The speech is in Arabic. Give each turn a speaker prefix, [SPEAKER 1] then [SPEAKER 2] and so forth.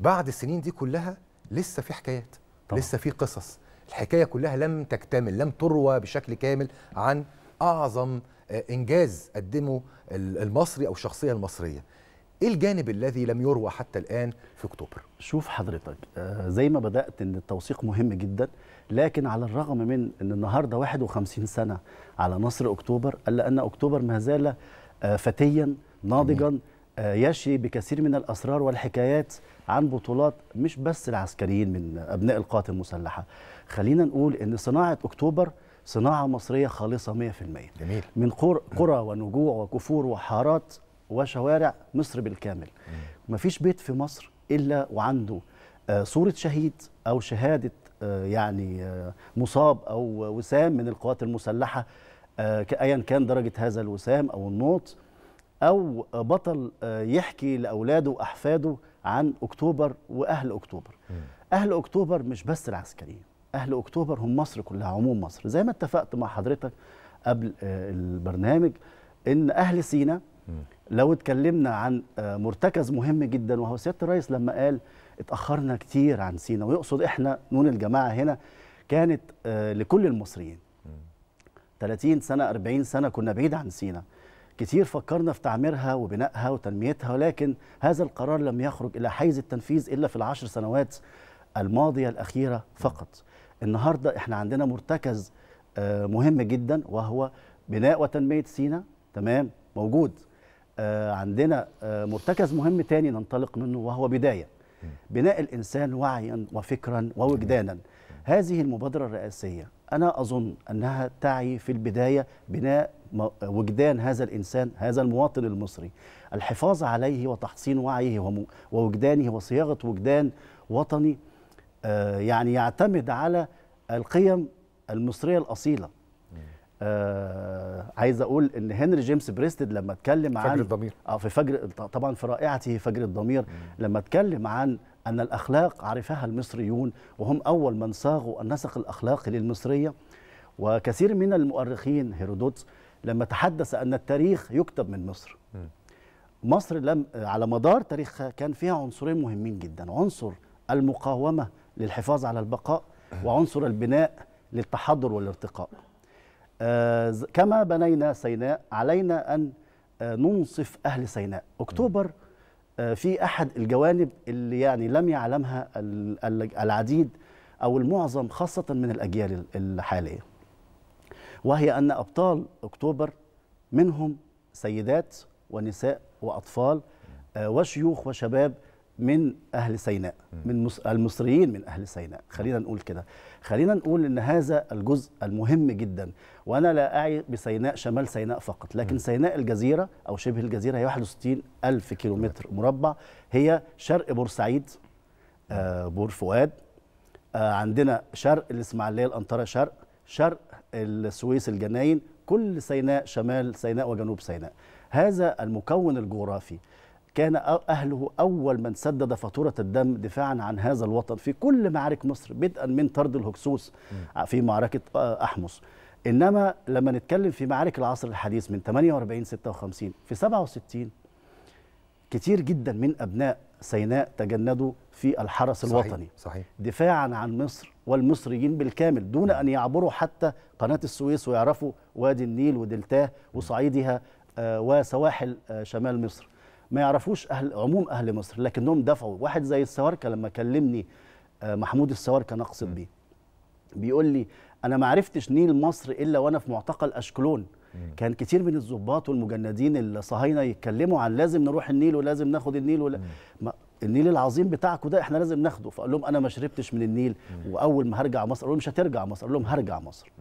[SPEAKER 1] بعد السنين دي كلها لسه في حكايات طبعا. لسه في قصص الحكايه كلها لم تكتمل لم تروى بشكل كامل عن اعظم آه، انجاز قدمه المصري او الشخصيه المصريه ايه الجانب الذي لم يروى حتى الان في اكتوبر شوف حضرتك آه، زي ما بدات ان التوثيق مهم جدا لكن على الرغم من ان النهارده 51 سنه على نصر اكتوبر الا ان اكتوبر ما زال آه، فتيا ناضجا آه، يشي بكثير من الأسرار والحكايات عن بطولات مش بس العسكريين من أبناء القوات المسلحة خلينا نقول أن صناعة أكتوبر صناعة مصرية خالصة 100% جميل. من قرى ونجوع وكفور وحارات وشوارع مصر بالكامل ما فيش بيت في مصر إلا وعنده آه، صورة شهيد أو شهادة آه، يعني مصاب أو وسام من القوات المسلحة ايا كان درجه هذا الوسام او النوط او بطل آه، يحكي لاولاده واحفاده عن اكتوبر واهل اكتوبر م. اهل اكتوبر مش بس العسكريين اهل اكتوبر هم مصر كلها عموم مصر زي ما اتفقت مع حضرتك قبل آه، البرنامج ان اهل سينا لو اتكلمنا عن آه، مرتكز مهم جدا وهو سياده الرئيس لما قال اتاخرنا كتير عن سينا ويقصد احنا نون الجماعه هنا كانت لكل المصريين 30 سنه 40 سنه كنا بعيد عن سينا كتير فكرنا في تعميرها وبنائها وتنميتها ولكن هذا القرار لم يخرج إلى حيز التنفيذ إلا في العشر سنوات الماضية الأخيرة فقط النهاردة إحنا عندنا مرتكز آه، مهم جدا وهو بناء وتنمية سينا تمام موجود آه، عندنا آه، مرتكز مهم تاني ننطلق منه وهو بداية بناء الإنسان وعيا وفكرا ووجدانا هذه المبادرة الرئاسية أنا أظن أنها تعي في البداية بناء وجدان هذا الإنسان هذا المواطن المصري الحفاظ عليه وتحصين وعيه ووجدانه وصياغة وجدان وطني آه، يعني يعتمد على القيم المصرية الأصيلة آه عايز اقول ان هنري جيمس بريستد لما اتكلم عن فجر الضمير اه في فجر طبعا في رائعته فجر الضمير لما اتكلم عن ان الاخلاق عرفها المصريون وهم اول من صاغوا النسق الاخلاقي للمصريه وكثير من المؤرخين هيرودوتس لما تحدث أن التاريخ يكتب من مصر مصر لم على مدار تاريخها كان فيها عنصرين مهمين جدا عنصر المقاومة للحفاظ على البقاء وعنصر البناء للتحضر والارتقاء آه، كما بنينا سيناء علينا أن آه، ننصف أهل سيناء أكتوبر آه، في أحد الجوانب اللي يعني لم يعلمها العديد أو المعظم خاصة من الأجيال الحالية وهي أن أبطال أكتوبر منهم سيدات ونساء وأطفال آه، وشيوخ وشباب من أهل سيناء من المصريين من أهل سيناء خلينا نقول كده خلينا نقول أن هذا الجزء المهم جدا وأنا لا أعي بسيناء شمال سيناء فقط لكن سيناء الجزيرة أو شبه الجزيرة هي 61 ألف كيلومتر مربع هي شرق بورسعيد آه، بور فؤاد آه، عندنا شرق الإسماعيلية الأنطرة شرق شرق السويس الجناين كل سيناء شمال سيناء وجنوب سيناء هذا المكون الجغرافي كان أهله أول من سدد فاتورة الدم دفاعا عن هذا الوطن في كل معارك مصر بدءا من طرد الهكسوس في معركة أحمص إنما لما نتكلم في معارك العصر الحديث من 48 56 في 67 كتير جدا من أبناء سيناء تجندوا في الحرس صحيح الوطني صحيح دفاعا عن مصر والمصريين بالكامل دون أن يعبروا حتى قناة السويس ويعرفوا وادي النيل ودلتاه وصعيدها آه، وسواحل آه، شمال مصر ما يعرفوش أهل عموم أهل مصر لكنهم دفعوا واحد زي السواركة لما كلمني آه، محمود السواركة نقصد بيه بيقول لي انا ما عرفتش نيل مصر الا وانا في معتقل اشكلون كان كتير من الضباط والمجندين الصهاينه يتكلموا عن لازم نروح النيل ولازم ناخد النيل ولا ما النيل العظيم بتاعكم ده احنا لازم ناخده فقال لهم انا ما شربتش من النيل واول ما هرجع مصر قالوا مش هترجع مصر قال لهم هرجع مصر